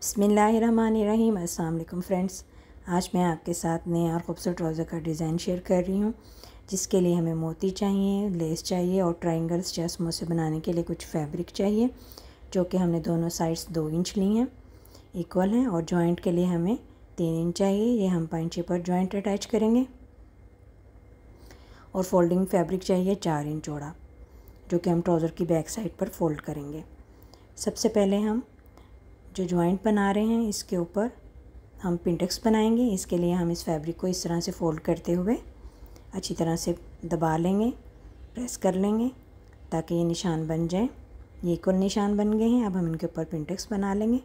बसमीम अल्लाम फ्रेंड्स आज मैं आपके साथ नया और ख़ूबसूरत ट्राउज़र का डिज़ाइन शेयर कर रही हूँ जिसके लिए हमें मोती चाहिए लेस चाहिए और ट्राइंगल्स या समोसे बनाने के लिए कुछ फैब्रिक चाहिए जो कि हमने दोनों साइड्स दो इंच ली हैं इक्वल हैं और जॉइंट के लिए हमें तीन इंच चाहिए ये हम पंचे पर जॉइंट अटैच करेंगे और फोल्डिंग फैब्रिक चाहिए चार इंच चौड़ा जो कि हम ट्राउज़र की बैक साइड पर फोल्ड करेंगे सबसे पहले हम जो जॉइंट बना रहे हैं इसके ऊपर हम पिंटक्स बनाएंगे इसके लिए हम इस फैब्रिक को इस तरह से फ़ोल्ड करते हुए अच्छी तरह से दबा लेंगे प्रेस कर लेंगे ताकि ये निशान बन जाए ये कुल निशान बन गए हैं अब हम इनके ऊपर पिंटेक्स बना लेंगे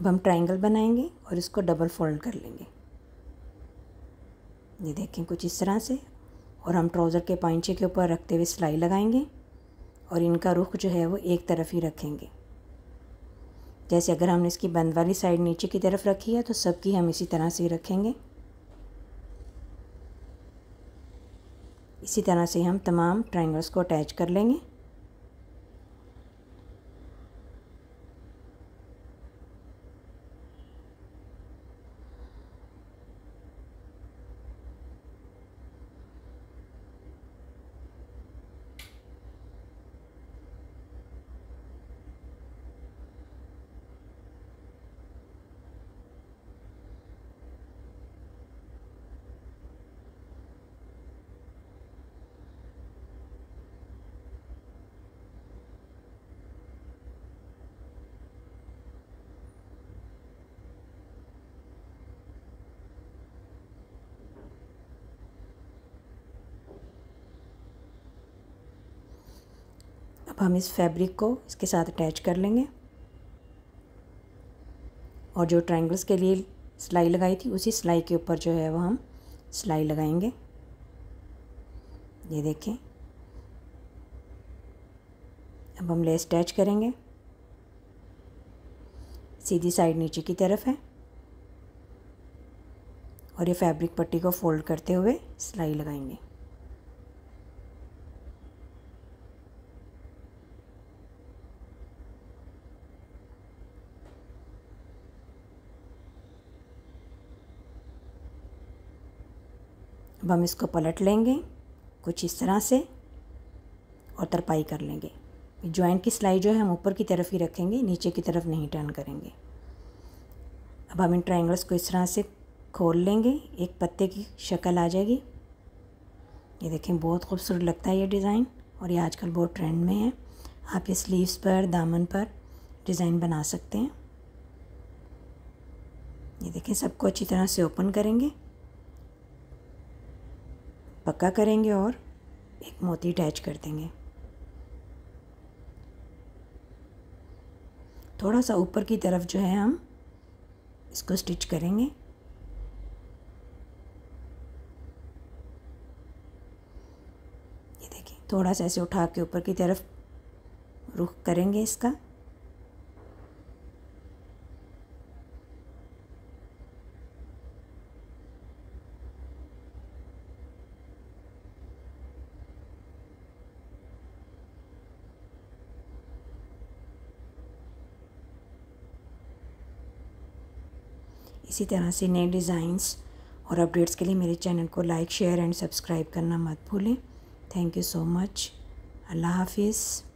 अब हम ट्रायंगल बनाएंगे और इसको डबल फोल्ड कर लेंगे ये देखें कुछ इस तरह से और हम ट्राउज़र के पाइचे के ऊपर रखते हुए सिलाई लगाएंगे और इनका रुख जो है वो एक तरफ ही रखेंगे जैसे अगर हमने इसकी बंद वाली साइड नीचे की तरफ रखी है तो सबकी हम इसी तरह से ही रखेंगे इसी तरह से हम तमाम ट्राइंगल्स को अटैच कर लेंगे अब हम इस फैब्रिक को इसके साथ अटैच कर लेंगे और जो ट्रायंगल्स के लिए सिलाई लगाई थी उसी सिलाई के ऊपर जो है वो हम सिलाई लगाएंगे ये देखें अब हम लेस अटैच करेंगे सीधी साइड नीचे की तरफ है और ये फैब्रिक पट्टी को फोल्ड करते हुए सिलाई लगाएंगे अब हम इसको पलट लेंगे कुछ इस तरह से और तरपाई कर लेंगे जॉइंट की सिलाई जो है हम ऊपर की तरफ ही रखेंगे नीचे की तरफ नहीं टर्न करेंगे अब हम इन ट्राइंगल्स को इस तरह से खोल लेंगे एक पत्ते की शक्ल आ जाएगी ये देखें बहुत खूबसूरत लगता है ये डिज़ाइन और ये आजकल बहुत ट्रेंड में है आप ये स्लीव्स पर दामन पर डिज़ाइन बना सकते हैं ये देखें सबको अच्छी तरह से ओपन करेंगे पक्का करेंगे और एक मोती अटैच कर देंगे थोड़ा सा ऊपर की तरफ जो है हम इसको स्टिच करेंगे ये देखिए थोड़ा सा ऐसे उठा के ऊपर की तरफ रुख करेंगे इसका इसी तरह से नए डिज़ाइंस और अपडेट्स के लिए मेरे चैनल को लाइक शेयर एंड सब्सक्राइब करना मत भूलें थैंक यू सो मच अल्लाह हाफिज़